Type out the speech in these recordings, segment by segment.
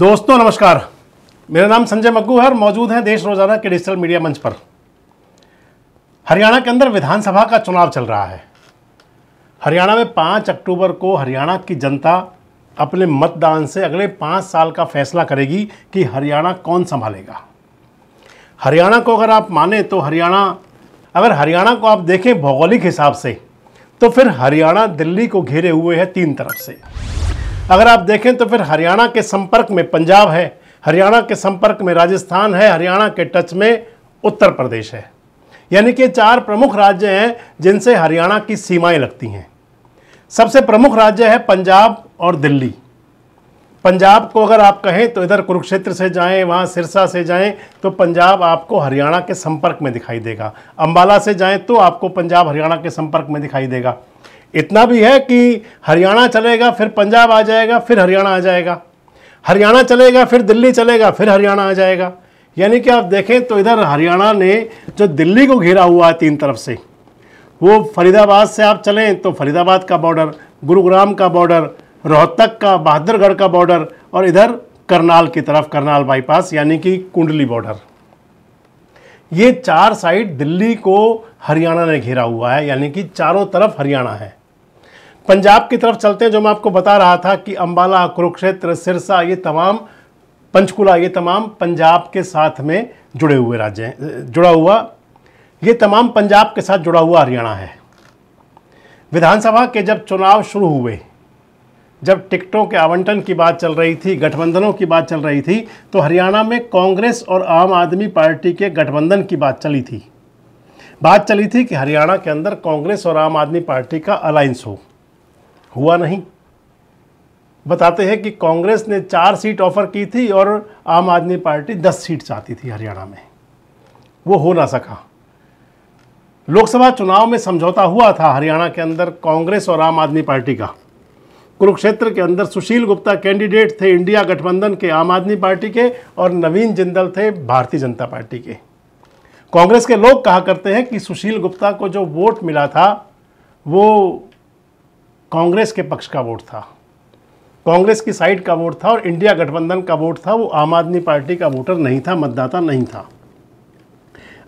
दोस्तों नमस्कार मेरा नाम संजय मग्गू है और मौजूद हैं देश रोजाना के डिजिटल मीडिया मंच पर हरियाणा के अंदर विधानसभा का चुनाव चल रहा है हरियाणा में पाँच अक्टूबर को हरियाणा की जनता अपने मतदान से अगले पाँच साल का फैसला करेगी कि हरियाणा कौन संभालेगा हरियाणा को अगर आप माने तो हरियाणा अगर हरियाणा को आप देखें भौगोलिक हिसाब से तो फिर हरियाणा दिल्ली को घेरे हुए है तीन तरफ से अगर आप देखें तो फिर हरियाणा के संपर्क में पंजाब है हरियाणा के संपर्क में राजस्थान है हरियाणा के टच में उत्तर प्रदेश है यानी कि चार प्रमुख राज्य हैं जिनसे हरियाणा की सीमाएं लगती हैं सबसे प्रमुख राज्य है पंजाब और दिल्ली पंजाब को अगर आप कहें तो इधर कुरुक्षेत्र से जाएं वहाँ सिरसा से जाएं तो पंजाब आपको हरियाणा के संपर्क में दिखाई देगा अम्बाला से जाएं तो आपको पंजाब हरियाणा के संपर्क में दिखाई देगा इतना भी है कि हरियाणा चलेगा फिर पंजाब आ जाएगा फिर हरियाणा आ जाएगा हरियाणा चलेगा फिर दिल्ली चलेगा फिर हरियाणा आ जाएगा यानी कि आप देखें तो इधर हरियाणा ने जो दिल्ली को घेरा हुआ है तीन तरफ से वो फरीदाबाद से आप चलें तो फरीदाबाद का बॉर्डर गुरुग्राम का बॉर्डर रोहतक का बहादुरगढ़ का बॉर्डर और इधर करनाल की तरफ करनाल बाईपास यानी कि कुंडली बॉर्डर ये चार साइड दिल्ली को हरियाणा ने घेरा हुआ है यानी कि चारों तरफ हरियाणा है पंजाब की तरफ चलते हैं जो मैं आपको बता रहा था कि अम्बाला कुरुक्षेत्र सिरसा ये तमाम पंचकुला ये तमाम पंजाब के साथ में जुड़े हुए राज्य हैं जुड़ा हुआ ये तमाम पंजाब के साथ जुड़ा हुआ हरियाणा है विधानसभा के जब चुनाव शुरू हुए जब टिकटों के आवंटन की बात चल रही थी गठबंधनों की बात चल रही थी तो हरियाणा में कांग्रेस और आम आदमी पार्टी के गठबंधन की बात चली थी बात चली थी कि हरियाणा के अंदर कांग्रेस और आम आदमी पार्टी का अलायंस हो हुआ नहीं बताते हैं कि कांग्रेस ने चार सीट ऑफर की थी और आम आदमी पार्टी दस सीट चाहती थी हरियाणा में वो हो ना सका लोकसभा चुनाव में समझौता हुआ था हरियाणा के अंदर कांग्रेस और आम आदमी पार्टी का कुरुक्षेत्र के अंदर सुशील गुप्ता कैंडिडेट थे इंडिया गठबंधन के आम आदमी पार्टी के और नवीन जिंदल थे भारतीय जनता पार्टी के कांग्रेस के लोग कहा करते हैं कि सुशील गुप्ता को जो वोट मिला था वो कांग्रेस के पक्ष का वोट था कांग्रेस की साइड का वोट था और इंडिया गठबंधन का वोट था वो आम आदमी पार्टी का वोटर नहीं था मतदाता नहीं था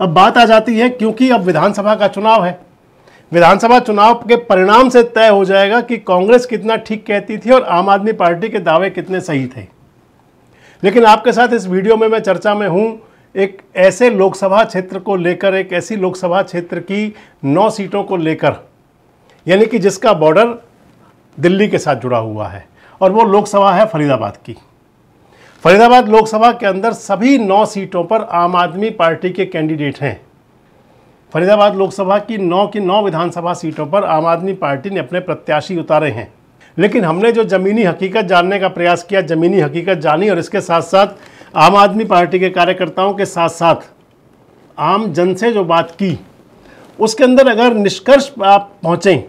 अब बात आ जाती है क्योंकि अब विधानसभा का चुनाव है विधानसभा चुनाव के परिणाम से तय हो जाएगा कि कांग्रेस कितना ठीक कहती थी और आम आदमी पार्टी के दावे कितने सही थे लेकिन आपके साथ इस वीडियो में मैं चर्चा में हूँ एक ऐसे लोकसभा क्षेत्र को लेकर एक ऐसी लोकसभा क्षेत्र की नौ सीटों को लेकर यानी कि जिसका बॉर्डर दिल्ली के साथ जुड़ा हुआ है और वो लोकसभा है फरीदाबाद की फरीदाबाद लोकसभा के अंदर सभी नौ सीटों पर आम आदमी पार्टी के कैंडिडेट हैं फरीदाबाद लोकसभा की नौ की नौ विधानसभा सीटों पर आम आदमी पार्टी ने अपने प्रत्याशी उतारे हैं लेकिन हमने जो ज़मीनी हकीकत जानने का प्रयास किया ज़मीनी हकीकत जानी और इसके साथ साथ आम आदमी पार्टी के कार्यकर्ताओं के साथ साथ आम जन से जो बात की उसके अंदर अगर निष्कर्ष आप पहुँचें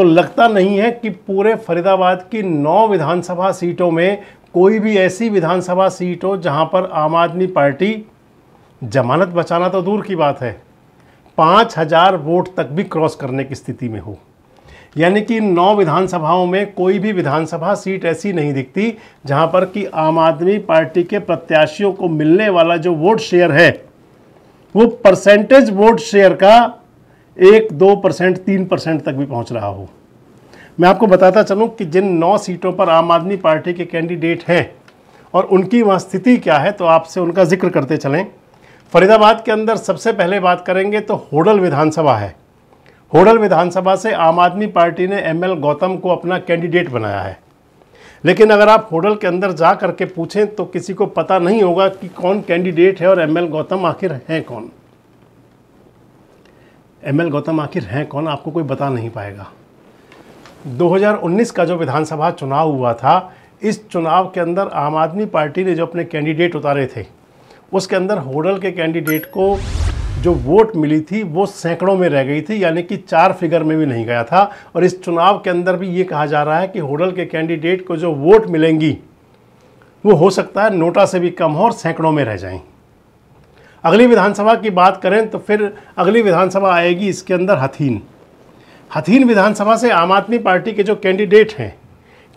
तो लगता नहीं है कि पूरे फरीदाबाद की नौ विधानसभा सीटों में कोई भी ऐसी विधानसभा सीट हो जहां पर आम आदमी पार्टी जमानत बचाना तो दूर की बात है पाँच हजार वोट तक भी क्रॉस करने की स्थिति में हो यानी कि नौ विधानसभाओं में कोई भी विधानसभा सीट ऐसी नहीं दिखती जहां पर कि आम आदमी पार्टी के प्रत्याशियों को मिलने वाला जो वोट शेयर है वो परसेंटेज वोट शेयर का एक दो परसेंट तीन परसेंट तक भी पहुंच रहा हो मैं आपको बताता चलूं कि जिन नौ सीटों पर आम आदमी पार्टी के कैंडिडेट हैं और उनकी वहाँ स्थिति क्या है तो आपसे उनका जिक्र करते चलें फरीदाबाद के अंदर सबसे पहले बात करेंगे तो होडल विधानसभा है होडल विधानसभा से आम आदमी पार्टी ने एम एल गौतम को अपना कैंडिडेट बनाया है लेकिन अगर आप होडल के अंदर जा करके पूछें तो किसी को पता नहीं होगा कि कौन कैंडिडेट है और एम एल गौतम आखिर हैं कौन एम एल गौतम आखिर हैं कौन आपको कोई बता नहीं पाएगा 2019 का जो विधानसभा चुनाव हुआ था इस चुनाव के अंदर आम आदमी पार्टी ने जो अपने कैंडिडेट उतारे थे उसके अंदर होडल के कैंडिडेट को जो वोट मिली थी वो सैकड़ों में रह गई थी यानी कि चार फिगर में भी नहीं गया था और इस चुनाव के अंदर भी ये कहा जा रहा है कि होडल के कैंडिडेट को जो वोट मिलेंगी वो हो सकता है नोटा से भी कम हो और सैकड़ों में रह जाएं अगली विधानसभा की बात करें तो फिर अगली विधानसभा आएगी इसके अंदर हथीन हथीन विधानसभा से आम आदमी पार्टी के जो कैंडिडेट हैं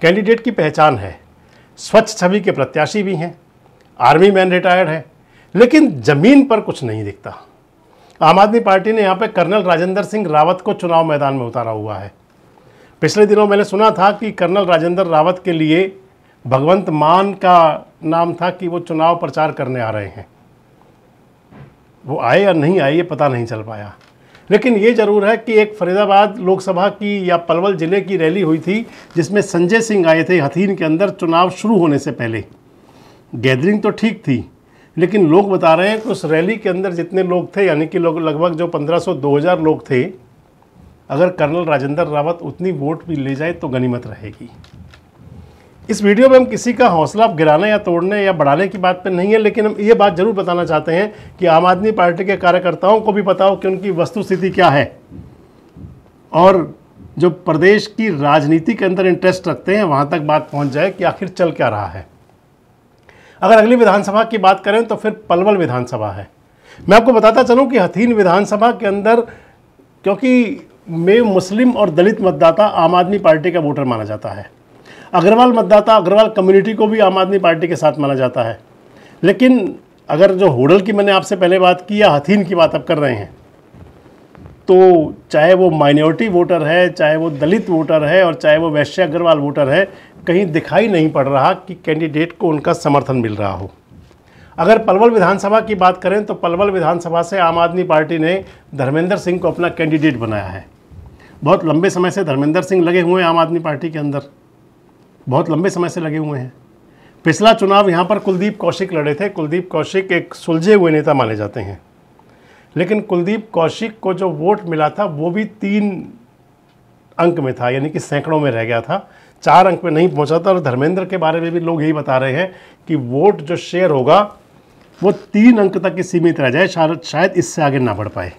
कैंडिडेट की पहचान है स्वच्छ छवि के प्रत्याशी भी हैं आर्मी मैन रिटायर्ड है लेकिन ज़मीन पर कुछ नहीं दिखता आम आदमी पार्टी ने यहाँ पर कर्नल राजेंद्र सिंह रावत को चुनाव मैदान में उतारा हुआ है पिछले दिनों मैंने सुना था कि कर्नल राजेंद्र रावत के लिए भगवंत मान का नाम था कि वो चुनाव प्रचार करने आ रहे हैं वो आए या नहीं आए ये पता नहीं चल पाया लेकिन ये ज़रूर है कि एक फरीदाबाद लोकसभा की या पलवल ज़िले की रैली हुई थी जिसमें संजय सिंह आए थे हथीन के अंदर चुनाव शुरू होने से पहले गैदरिंग तो ठीक थी लेकिन लोग बता रहे हैं कि उस रैली के अंदर जितने लोग थे यानी कि लोग लगभग जो 1500-2000 लोग थे अगर कर्नल राजेंद्र रावत उतनी वोट भी ले जाए तो गनीमत रहेगी इस वीडियो में हम किसी का हौसला गिराने या तोड़ने या बढ़ाने की बात पर नहीं है लेकिन हम ये बात जरूर बताना चाहते हैं कि आम आदमी पार्टी के कार्यकर्ताओं को भी बताओ कि उनकी वस्तुस्थिति क्या है और जो प्रदेश की राजनीति के अंदर इंटरेस्ट रखते हैं वहाँ तक बात पहुँच जाए कि आखिर चल क्या रहा है अगर अगली विधानसभा की बात करें तो फिर पलवल विधानसभा है मैं आपको बताता चलूँ कि हथीन विधानसभा के अंदर क्योंकि मैं मुस्लिम और दलित मतदाता आम आदमी पार्टी का वोटर माना जाता है अग्रवाल मतदाता अग्रवाल कम्युनिटी को भी आम आदमी पार्टी के साथ माना जाता है लेकिन अगर जो होडल की मैंने आपसे पहले बात की या हथीन की बात आप कर रहे हैं तो चाहे वो माइनॉरिटी वोटर है चाहे वो दलित वोटर है और चाहे वो वैश्य अग्रवाल वोटर है कहीं दिखाई नहीं पड़ रहा कि कैंडिडेट को उनका समर्थन मिल रहा हो अगर पलवल विधानसभा की बात करें तो पलवल विधानसभा से आम आदमी पार्टी ने धर्मेंद्र सिंह को अपना कैंडिडेट बनाया है बहुत लंबे समय से धर्मेंद्र सिंह लगे हुए हैं आम आदमी पार्टी के अंदर बहुत लंबे समय से लगे हुए हैं पिछला चुनाव यहाँ पर कुलदीप कौशिक लड़े थे कुलदीप कौशिक एक सुलझे हुए नेता माने जाते हैं लेकिन कुलदीप कौशिक को जो वोट मिला था वो भी तीन अंक में था यानी कि सैकड़ों में रह गया था चार अंक में नहीं पहुंचा था और धर्मेंद्र के बारे में भी लोग यही बता रहे हैं कि वोट जो शेयर होगा वो तीन अंक तक ही सीमित रह जाए शायद शायद इससे आगे ना बढ़ पाए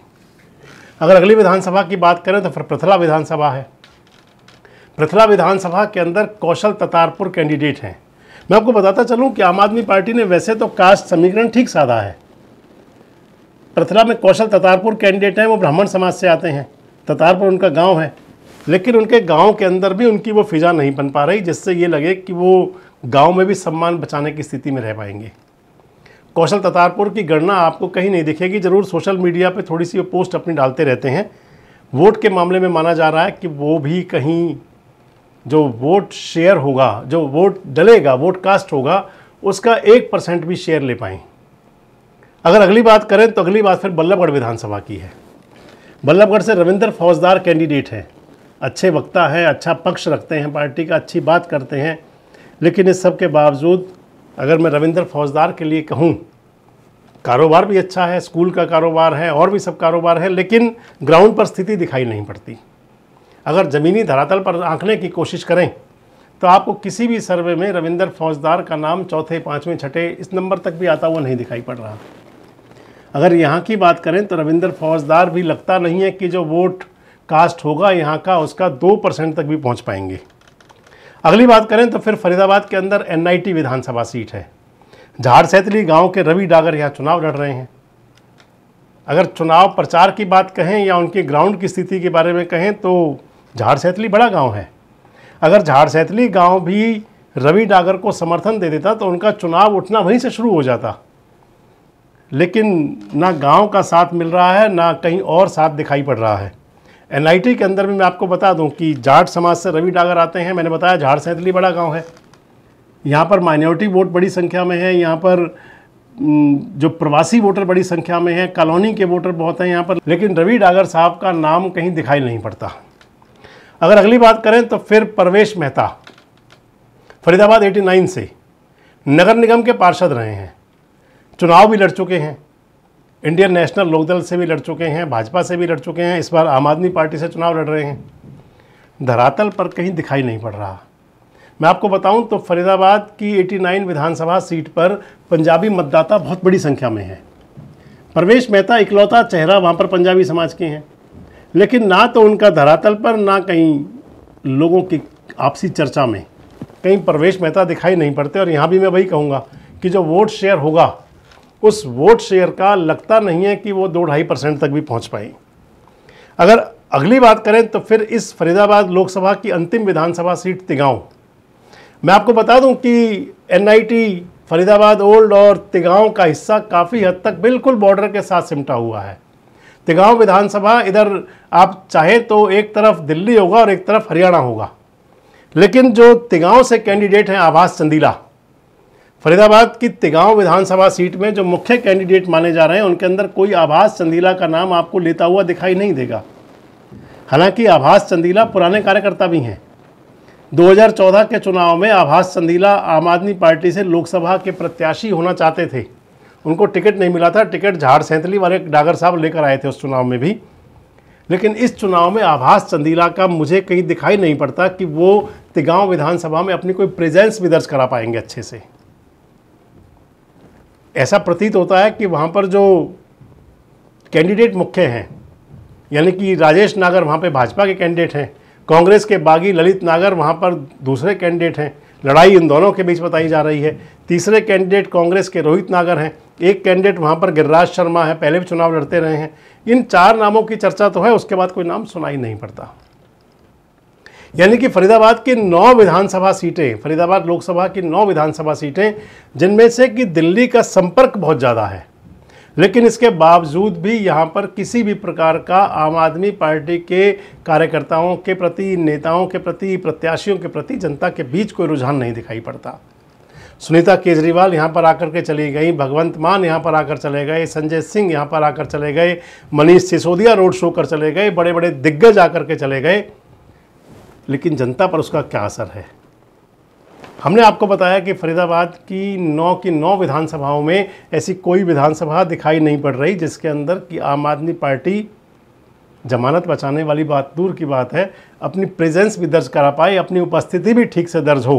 अगर अगली विधानसभा की बात करें तो फिर प्रथला विधानसभा है प्रथला विधानसभा के अंदर कौशल ततारपुर कैंडिडेट हैं मैं आपको बताता चलूं कि आम आदमी पार्टी ने वैसे तो कास्ट समीकरण ठीक साधा है प्रथला में कौशल ततारपुर कैंडिडेट हैं वो ब्राह्मण समाज से आते हैं ततारपुर उनका गाँव है लेकिन उनके गाँव के अंदर भी उनकी वो फिजा नहीं बन पा रही जिससे ये लगे कि वो गाँव में भी सम्मान बचाने की स्थिति में रह पाएंगे कौशल ततारपुर की गणना आपको कहीं नहीं दिखेगी ज़रूर सोशल मीडिया पर थोड़ी सी वो पोस्ट अपनी डालते रहते हैं वोट के मामले में माना जा रहा है कि वो भी कहीं जो वोट शेयर होगा जो वोट डलेगा वोट कास्ट होगा उसका एक परसेंट भी शेयर ले पाएँ अगर अगली बात करें तो अगली बात फिर बल्लभगढ़ विधानसभा की है बल्लभगढ़ से रविंदर फौजदार कैंडिडेट हैं अच्छे वक्ता हैं अच्छा पक्ष रखते हैं पार्टी का अच्छी बात करते हैं लेकिन इस सब के बावजूद अगर मैं रविंदर फौजदार के लिए कहूँ कारोबार भी अच्छा है स्कूल का कारोबार है और भी सब कारोबार है लेकिन ग्राउंड पर स्थिति दिखाई नहीं पड़ती अगर ज़मीनी धरातल पर आंकने की कोशिश करें तो आपको किसी भी सर्वे में रविंदर फौजदार का नाम चौथे पाँचवें छठे इस नंबर तक भी आता हुआ नहीं दिखाई पड़ रहा अगर यहाँ की बात करें तो रविंदर फौजदार भी लगता नहीं है कि जो वोट कास्ट होगा यहाँ का उसका दो परसेंट तक भी पहुँच पाएंगे अगली बात करें तो फिर फरीदाबाद के अंदर एन विधानसभा सीट है झारसैतली गांव के रवि डागर यहाँ चुनाव लड़ रहे हैं अगर चुनाव प्रचार की बात कहें या उनके ग्राउंड की स्थिति के बारे में कहें तो झाड़ सैतली बड़ा गांव है अगर झाड़ सैतली गांव भी रवि डागर को समर्थन दे देता तो उनका चुनाव उठना वहीं से शुरू हो जाता लेकिन ना गांव का साथ मिल रहा है ना कहीं और साथ दिखाई पड़ रहा है एनआईटी के अंदर भी मैं आपको बता दूं कि जाट समाज से रवि डागर आते हैं मैंने बताया झाड़ सैतली बड़ा गाँव है यहाँ पर माइनॉरिटी वोट बड़ी संख्या में है यहाँ पर जो प्रवासी वोटर बड़ी संख्या में हैं कॉलोनी के वोटर बहुत हैं यहाँ पर लेकिन रवि डागर साहब का नाम कहीं दिखाई नहीं पड़ता अगर अगली बात करें तो फिर परवेश मेहता फरीदाबाद 89 से नगर निगम के पार्षद रहे हैं चुनाव भी लड़ चुके हैं इंडियन नेशनल लोकदल से भी लड़ चुके हैं भाजपा से भी लड़ चुके हैं इस बार आम आदमी पार्टी से चुनाव लड़ रहे हैं धरातल पर कहीं दिखाई नहीं पड़ रहा मैं आपको बताऊं तो फरीदाबाद की 89 विधानसभा सीट पर पंजाबी मतदाता बहुत बड़ी संख्या में है परवेश मेहता इकलौता चेहरा वहाँ पर पंजाबी समाज के हैं लेकिन ना तो उनका धरातल पर ना कहीं लोगों की आपसी चर्चा में कहीं प्रवेश मेहता दिखाई नहीं पड़ते और यहाँ भी मैं वही कहूँगा कि जो वोट शेयर होगा उस वोट शेयर का लगता नहीं है कि वो दो ढाई परसेंट तक भी पहुँच पाए अगर अगली बात करें तो फिर इस फरीदाबाद लोकसभा की अंतिम विधानसभा सीट तिगांव मैं आपको बता दूं कि एनआईटी फरीदाबाद ओल्ड और तिगांव का हिस्सा काफ़ी हद तक बिल्कुल बॉर्डर के साथ सिमटा हुआ है तिगांव विधानसभा इधर आप चाहे तो एक तरफ दिल्ली होगा और एक तरफ हरियाणा होगा लेकिन जो तिगांव से कैंडिडेट हैं आभास चंदीला फरीदाबाद की तिगांव विधानसभा सीट में जो मुख्य कैंडिडेट माने जा रहे हैं उनके अंदर कोई आभास चंदीला का नाम आपको लेता हुआ दिखाई नहीं देगा हालांकि आभास चंदीला पुराने कार्यकर्ता भी हैं 2014 के चुनाव में आभास चंदीला आम आदमी पार्टी से लोकसभा के प्रत्याशी होना चाहते थे उनको टिकट नहीं मिला था टिकट झाड़ सैंतली वाले डागर साहब लेकर आए थे उस चुनाव में भी लेकिन इस चुनाव में आभास चंदीला का मुझे कहीं दिखाई नहीं पड़ता कि वो तिगांव विधानसभा में अपनी कोई प्रेजेंस भी दर्ज करा पाएंगे अच्छे से ऐसा प्रतीत होता है कि वहाँ पर जो कैंडिडेट मुख्य हैं यानी कि राजेश नागर वहाँ पे भाजपा के कैंडिडेट हैं कांग्रेस के बागी ललित नागर वहाँ पर दूसरे कैंडिडेट हैं लड़ाई इन दोनों के बीच बताई जा रही है तीसरे कैंडिडेट कांग्रेस के रोहित नागर हैं एक कैंडिडेट वहाँ पर गिरिराज शर्मा है पहले भी चुनाव लड़ते रहे हैं इन चार नामों की चर्चा तो है उसके बाद कोई नाम सुनाई नहीं पड़ता यानी कि फरीदाबाद की नौ विधानसभा सीटें फरीदाबाद लोकसभा की नौ विधानसभा सीटें जिनमें से कि दिल्ली का संपर्क बहुत ज़्यादा है लेकिन इसके बावजूद भी यहाँ पर किसी भी प्रकार का आम आदमी पार्टी के कार्यकर्ताओं के प्रति नेताओं के प्रति प्रत्याशियों के प्रति जनता के बीच कोई रुझान नहीं दिखाई पड़ता सुनीता केजरीवाल यहाँ पर आकर के चली गई भगवंत मान यहाँ पर आकर चले गए संजय सिंह यहाँ पर आकर चले गए मनीष सिसोदिया रोड शो कर चले गए बड़े बड़े दिग्गज आकर के चले गए लेकिन जनता पर उसका क्या असर है हमने आपको बताया कि फरीदाबाद की नौ की नौ विधानसभाओं में ऐसी कोई विधानसभा दिखाई नहीं पड़ रही जिसके अंदर कि आम आदमी पार्टी जमानत बचाने वाली बात दूर की बात है अपनी प्रेजेंस भी दर्ज करा पाए अपनी उपस्थिति भी ठीक से दर्ज हो